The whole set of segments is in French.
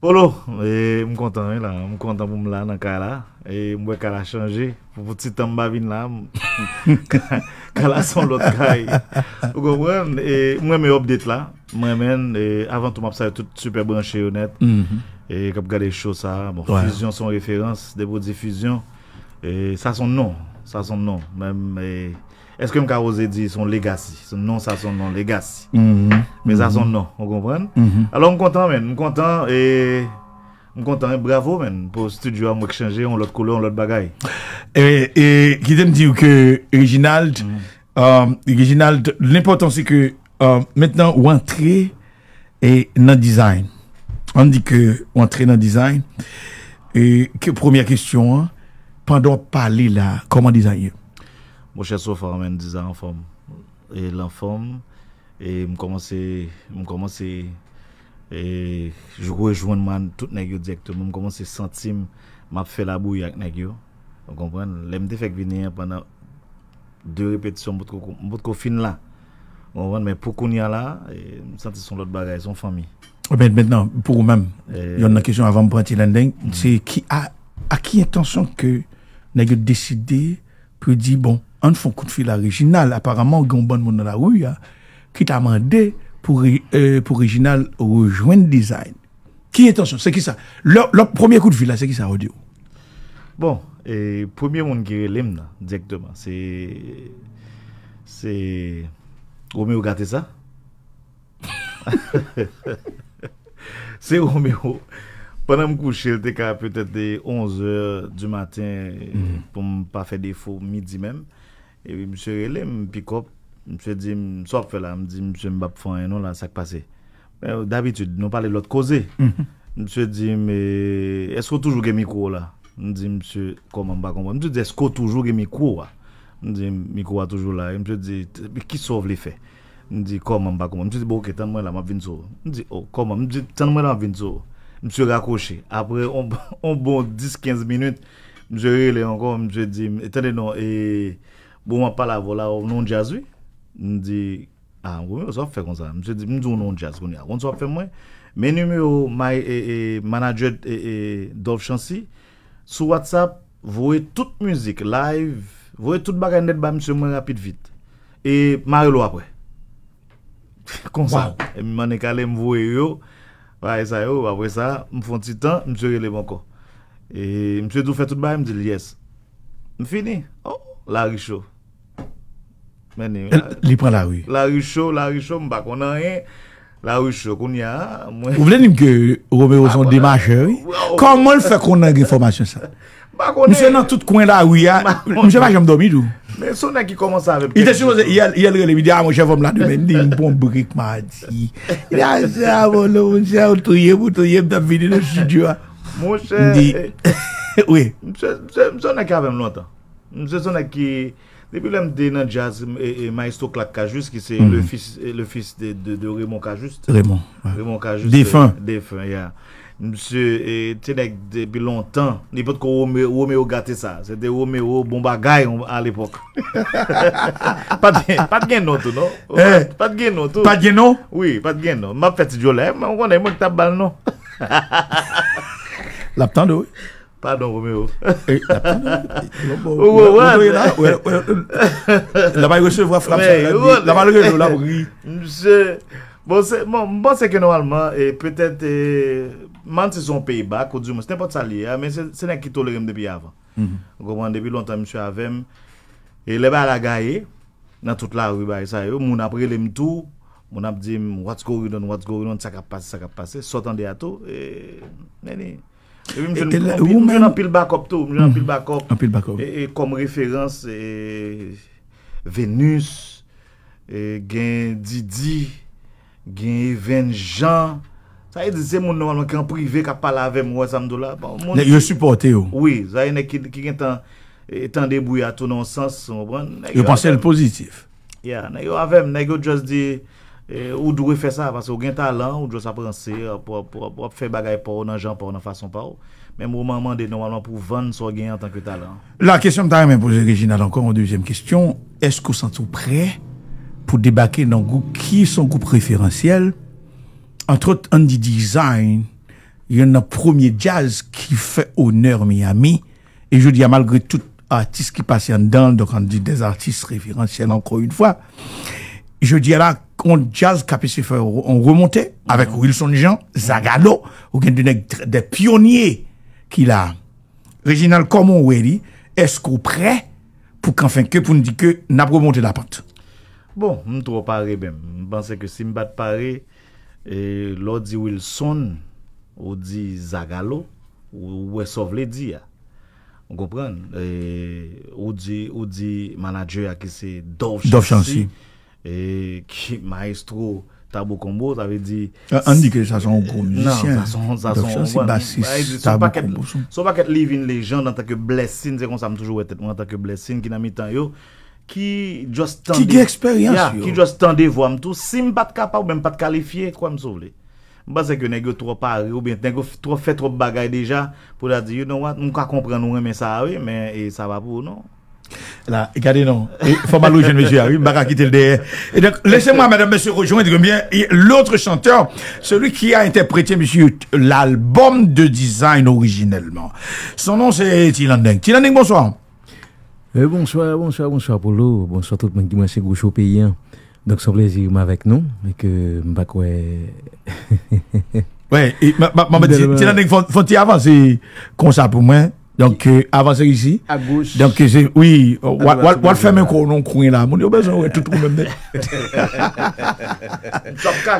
Polo, je suis content, là. Je content pour me là, dans Et je suis changer. Pour petit je suis là. Kala son Vous Et moi, mes updates là. Moi, e, avant tout, je suis tout super branché, honnête. Et je ça. Bon, fusion, son référence, des vos Et ça, son nom. Ça, son nom. Même. Est-ce que vais osé dire son legacy Son nom, ça son nom legacy. Mm-hmm. Mais ça son mm-hmm. nom, on comprend. Mm-hmm. Alors, suis content, suis content et suis content bravo men pour studio à moi changer on l'autre couleur, on l'autre bagaille. Et qui t'aime dire que Reginald euh, Reginald l'important c'est que euh, maintenant on est et dans design. On dit que on entré dans design et que première question hein, pendant parler là comment designer mon cher Sofa, je suis en forme. Et en forme, et je commence, je commence, et je rejoins tout nègre directement. Je commence à sentir, je fais la bouille avec gens. Vous comprenez? Les fait venir pendant deux répétitions, je suis fin là. Vous comprenez? Mais pour qu'on y a là, je sens son l'autre bagage, son famille. Mais eh ben, maintenant, pour vous-même, il y a une question avant de prendre l'ending. Mm. C'est qui a, à qui intention que nègre décidé pour dire, bon, un fond coup de fil original, apparemment, il y a un bon monde dans hein, qui t'a demandé pour, euh, pour original rejoindre design. Qui est attention? C'est qui ça? Le, premier coup de fil, c'est qui ça, Bon, le premier monde qui est là, directement, c'est. C'est. Roméo gâtez ça? c'est Roméo. Pendant que je me couche, peut-être 11h du matin, mhm. pour ne pas faire défaut, midi même. Et monsieur Rélé me pick up, monsieur dit, me fait là, me dit, monsieur me fait un non là, ça passé. Euh, d'habitude, nous parlons l'autre causé. Mhm. Monsieur dit, mais est-ce que toujours que micro là? Me dit, monsieur, comment pas comprendre? dit, est-ce que toujours micro là? Me dit, toujours là. dit, qui sauve les faits? Je comment, pas Je ok, moi ma Je dis, oh, comment. Je dis, moi là, Je raccroché. Après, on, bon 10-15 minutes, je encore. Je dis, attendez, et Bon wap pale avola ou non jazwi, mdi, a, mwen ou sa fe kon sa, mwen se di, mwen di ou non jaz, kon ya, kon sa fe mwen, meni mwen ou, my, e, e, manager, e, e, Dov Chansi, sou WhatsApp, vowe tout müzik, live, vowe tout bagay net ba mse mwen rapid vit, e, mary lou apwe. Kon sa, e mwen e kale mwowe yo, waye sa yo, wave sa, mwen fwantitan, mwen se rye le mwoko, e, mwen se dou fwe tout bagay, mwen se di, yes, mwen fini, oh, la ri chou, Li pren la wè. La wè chou, la wè chou, mba konan yè. La wè chou kon yè. Ou vle nime ke Romero son dimache? Koman fè konan gen formasyon sa? Mse nan tout kwen la wè, mse man jèm domi dò. Mè sonè ki komansa avep. I te sou yè lè, yè lè lè, mwen di mpon bèkik ma di. Yè an se avon lè, mwen se an otoyem, otoyem ta fini nan sityo. Mwen di... Mse sonè ki avem lòta. Mse sonè ki... Depuis là, de dans jazz et, Maestro Clac qui c'est mhm. le fils, euh, le fils de, de, Raymond Cajus. Raymond. Raymond Cajus. Défunt. Euh, Défunt, yeah. Monsieur, et depuis longtemps, n'importe n'y a pas de Roméo gâté ça. C'était Roméo oh, bon bagaille à l'époque. pas de gain, non, tout, non? Eh. Pas de gain, non, tout. Pas de gain, non? Oui, pas de gain, non. Ma petite jolie, mais on connaît, moi, que t'as balle, non? L'abtende, oui. Pardon, Romeo. Ou, mhm. ouan. La pa yon se vwa flam se yon. La pa yon se vwa flam se yon. Bon, seke normalman, petet, man se son peyi bak, kou diwman, se ne pot salye, se ne kitolerem depi avan. Ou, ouan, depi lontan mswe avan, e le ba la gaye, nan tout la wibay sa yo, moun ap rele mtou, moun ap di, mwats gori don, wats gori don, sakap pase, sakap pase, sotan de ato, e, ne ni... Mwen jen an pil bakop tou, mwen jen an pil bakop An pil bakop E kom referans Venus Gen Didi Gen Evenjan Sa yon dise moun nou an loun ki an prive Ka pala avem wazan do la Ne yon supporte ou Oui, sa yon ne ki gen tan Etan debou ya tou non sens Yon pensel pozitif Ya, ne yon avem, ne yon just di Eh, ou doit faire ça parce qu'on a un talent, on doit s'apprendre euh, pour faire des pour, on a pour, on façon pas Même au moment normalement, pour vendre, on a un talent. La question que j'ai posée au encore en deuxième question, est-ce qu'on s'en est prêt pour débarquer dans qui sont les groupes Entre autres, design, il y a un premier jazz qui fait honneur à Miami. Et je dis, malgré tout artistes qui passent en donc on dit des artistes référentiels encore une fois, je dis là on jazz on remontait avec Wilson Jean, Zagalo, ou des pionniers qu'il a. régional comment on est Est-ce qu'on prêt pour qu'enfin que pour nous dire que n'a pas remonté la pente Bon, je trouve pas même. Je pense que si je bat paré, et dit Wilson, ou dit Zagalo, ou est-ce hein. on comprend. Ou dit, ou dit manager qui c'est Dove Chancy. E ki maestro tabo konbo, an di ki sa son konjisyen. Nan, sa son konjisyen. Son pa ket living le jant an tak ke blessin, se kon sa m toujou wetet, an tak ke blessin ki nan mi tan yo. Ki kye eksperyans yo. Ki kye eksperyans yo. Si m bat kapat ou m pat kalifiye, kwa m souvle? Ba se ke nè gyo tro pa aryo, nè gyo tro fet tro bagay deja pou la di, you know what, m m'm ka komprende m'm ou mè sa aryo, men e sa vapou ou nou? Là, regardez non. faut mal jeune monsieur Oui, m'a quitté le DR. Et donc, laissez-moi, madame, monsieur, rejoindre bien l'autre chanteur, celui qui a interprété, monsieur, l'album de design originellement. Son nom, c'est Tilandeng. Tilandeng, bonsoir. Euh, bonsoir, bonsoir, bonsoir, Polo. Bonsoir tout le monde qui m'a c'est au pays. Donc, son plaisir, avec nous. Et que Mbaka, ouais. ouais, et dit, Tilandeng, faut ils avancer comme ça pour moi? Donc, euh, avancer ici. À gauche. Donc, euh, c'est, oui, on va fermer qu'on non courir là. Mon besoin, de tout le même.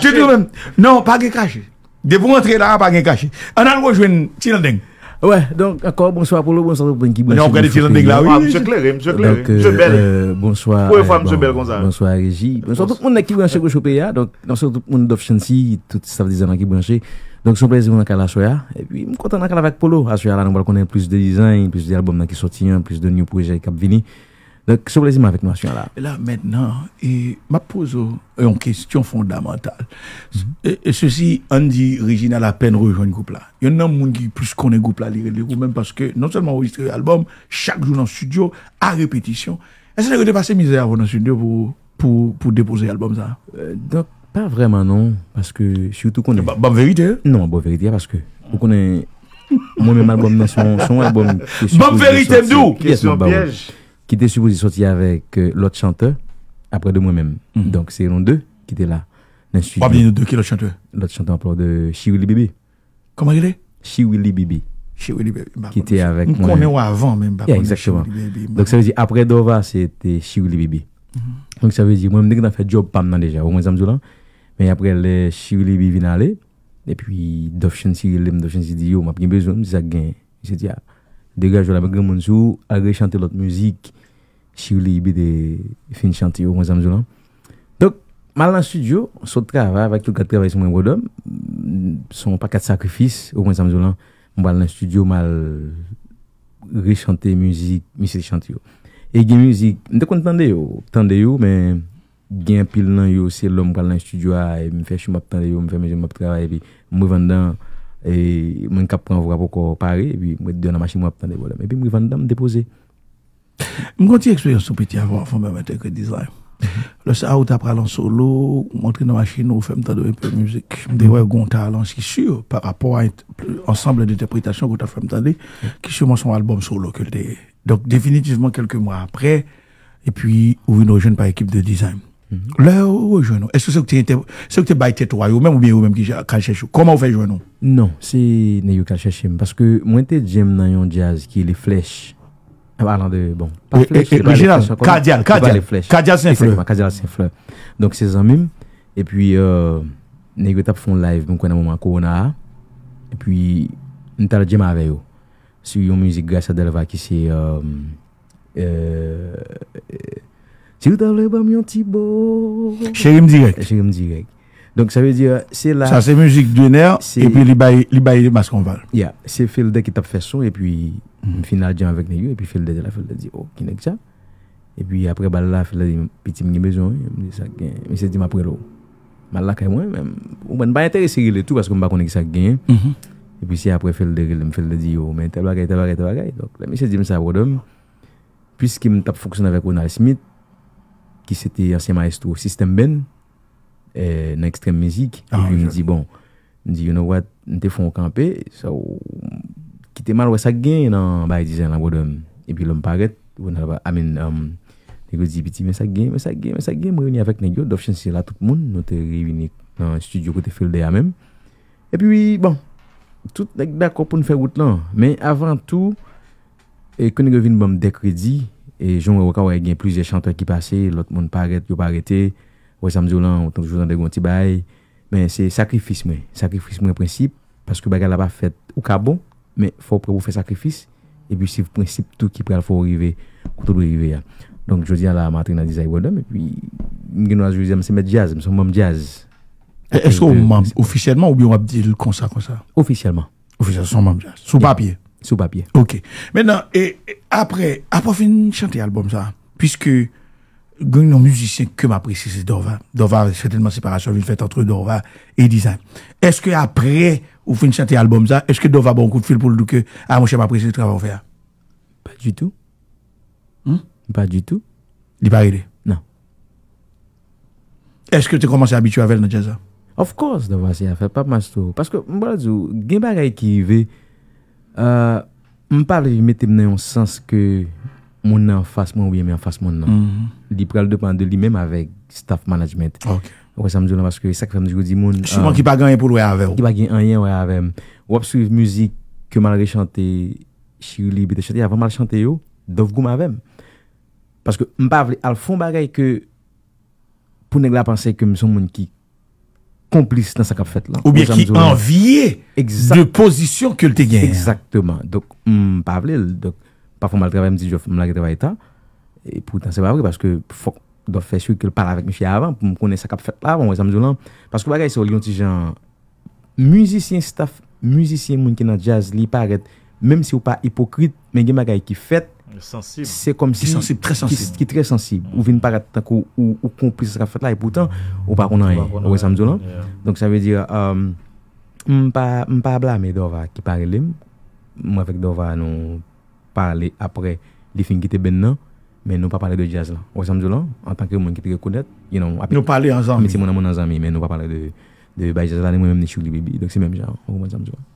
Tout le même. Non, pas de caché. De vous rentrer là, pas de caché. On a rejoint Tilanding. Ouais, donc, encore bonsoir pour le bonsoir pour qui bonsoir. Non, regardez Tilanding là, oui. Ah, monsieur Clairé, monsieur Clairé. Donc, euh, euh, bonsoir. Oui, fois, monsieur Bel Gonzalez. Bonsoir, Régie. Bonsoir tout le monde qui branche au Chopéa. Hein. Donc, bonsoir tout le monde d'Ofchancy, tout ça, des gens qui branché. Donc, un plaisir, on a la Et puis, je suis content d'être avec Polo. Asoya, là, nous connaître plus de design, plus d'albums qui sortent, plus de nouveaux projets qui viennent. Donc, un plaisir avec nous, là. Là, maintenant, je ma pose une question fondamentale. Mm-hmm. et, ceci, Andy, dit, à la peine rejoindre le groupe là. Il y en a un qui plus connaît le groupe là, même parce que non seulement enregistrer l'album, chaque jour dans le studio, à répétition. Est-ce que vous avez passé misère avant dans le studio pour, pour, déposer l'album ça? Euh, vraiment, non. Parce que surtout qu'on est. Bah, bah, vérité Non, bah, vérité, parce que. Vous connaissez. mon même album, son, album. Bon, bah, vérité, d'où Question bah, piège. Qui était supposé sortir avec euh, l'autre chanteur, après de moi-même. Mhm. Donc, c'est l'un d'eux qui était là. Pas bien de qui l'autre chanteur L'autre chanteur, parle de Chiwili Bibi. Comment il est Chiwili Bibi. Chiwili Baby. Bah, qui était avec moi. On connaît avant même. exactement. Donc, ça veut dire, après Dova, c'était Chiwili Bibi mhm. Donc, ça veut dire, moi-même, dès qu'on fait job, pas déjà. Au moins, temps-là. Men apre le shirili bi vina le E pi dofshen siri lem, dofshen siri diyo Mwap gen bezon, mwap gen, mwen se diya Dega jola mwen gen moun sou A rechante lot mouzik Shirili bi de fin chanti yo mwen samzou lan Dok, mal nan studio Sotra ava, ava kil kat travay sou mwen wadom Son pakat sakrifis Yo mwen samzou lan Mwen bal nan studio mal Rechante mouzik, misil chanti yo E gen mouzik, ndekon tande yo Tande yo, men gen pil nan yo se lom kal nan studio a e mi fè chou map tan de yo, mi fè mè jè map travè e vi mou vandan e mwen kap pran vwa pou ko pare e vi mwen dè e nan machin map tan de vo la e pi mou vandan m depose Mwen konti eksplosyon sou piti avan fò mè mwen teke dizaym le sa ou ta pralan solo mwen tre nan machin ou fèm tade ou epè mouzik mwen dewa ou gonta alans ki sur par rapport ansemble d'interpretasyon ou ta fèm tade ki surman son albom solo donk definitivman kelke mwa apre e pi ou vi nou jen pa ekip de dizaym Mhm. Le ou ou jouen nou? Est-ce ou se ou te bayte to ayou? Mèm ou mèm ki kal chèchou? Koman ou fè jouen nou? Non, se ne yu kal chèchim. Paske mwen te djem nan yon jazz ki li flech. Alan de, bon. E kajal, kajal. Kajal sen fle. Donk se zanmim. E pwi, ne yu tap fon live mwen konan mouman korona a. E pwi, nita la djem avè yo. Su yon müzik Gaysa Delva ki se... E... Si vous avez pas un petit beau. Chérim direct. Chérim direct. Donc ça veut dire, c'est là. Ça c'est musique de nerf, et puis il baille parce qu'on va. Yeah, c'est Field qui t'a fait son, et puis mm-hmm. finalement avec nous, et puis Field là, Field dit, oh, qui n'est que ça? Et puis après, bah là, Field dit, petit, j'ai besoin, je me ça, mais c'est dit, après l'eau. Bah, Mal là, quand même, on ne pas intéressé le tout parce qu'on ne connaît pas ça gagne. Mm-hmm. Et puis c'est après, fait me le dit, oh, mais t'as bagaille, t'as bagaille, t'as bagaille. Donc là, monsieur dit, ça, bonhomme, puisqu'il m'a fonctionné avec Ronald Smith, ki se te yansen maestro sistem ben, nan ekstrem mizik, ki mi di bon, di you know what, nte fon wakampe, so, ki te mal wak sak gen nan, ba yi dizen la wadon, epi lom paret, wan alba, amin, te go di biti, mwen sak gen, mwen sak gen, mwen rewini avak nengyo, dof chansi la tout moun, nou te rewini nan studio kote fèl de ya men, epi wii, bon, tout dek dako pou nou fè wout lan, non. men avan tou, e eh, koni revin bom dekredi, e, Et je vois qu'il y a plusieurs chanteurs qui passaient, l'autre monde paraît, qui pas arrêté. Ouais, ça me dit, oh on tombe toujours dans des petits bails. Mais c'est sacrifice, mais sacrifice, mais principe, parce que n'a pas fait ou cas bon, mais faut pour faire sacrifice. Et puis c'est le principe tout qui il faut arriver, tout doit arriver. Hein. Donc je dis à la matinée, je dis à et puis, je dis, c'est mettre jazz, je suis jazz. Est-ce qu'on officiellement ou bien on va dire comme ça, comme ça Officiellement. Officiellement, son membre jazz. Sous papier sous papier. Ok. Maintenant, et, après, après fin chanter l'album, ça, puisque un musicien que m'apprécie, c'est Dorva. Dorva, certainement, séparation une faite entre Dorva et Design. Est-ce que après, ou fin chanter l'album, ça, est-ce que Dorva bon coup de fil pour le que, ah, mon cher, m'apprécie le travail fait? Pas du tout. Hum? Pas du tout. Il pas arrivé Non. Est-ce que tu commences à habituer avec le jazz? Of course, Dorva, c'est à faire pas mal Parce que, moi, je dis, il y a des Euh, m'pavle jimete mnen yon sens ke moun nan fas moun ou yon nan fas moun nan. Li prel de pande li menm avèk staff management. Ok. Ouè sa mdjou nan baske sak sa mdjou di moun. Souman ki pa ganyan pou lwè avèm. Ki pa ganyan yon yon yon avèm. Ou ap sou yon muzik ke mal rechante chirou li bide chante. Avè mal chante yo, dov goum avèm. Paske m'pavle al fon bagay ke pou negla panse ke mson moun kik. complice dans sa a fait là. Ou bien qui envié de position que te gagne. Exactement. Donc, mm, pas donc parfois mal travail me dis je me la travail et pourtant c'est pas vrai parce que faut doit faire sûr qu'il parle avec mes filles avant pour me connaître sa a fait là avant parce que bagay c'est un petit genre musicien staff musicien monde qui dans jazz li paraît même si ou pas hypocrite mais il y a des qui fait sensib. Se kom si. Ki sensib. Tre sensib. Ki tre sensib. Ou vin pa gata tak ou ou ou kon plis sera fete la e poutan. Ou pa kon an e. Ouwe samzou lan. Donk sa ve di. Ehm. Mpa mpa blame Dova ki pare lem. Mwa vek Dova nou pale apre li fin ki te ben nan. Men nou pa pale de jaz lan. Ouwe samzou lan. An tanke mwen ki pe kou det. Yenon. Ou pale an zami. Mwen se moun an moun an zami. Men nou pa pale de de bay jaz lan. Mwen mwen chou li bibi. Donk se men mwen jaz lan. Ouwe samzou lan.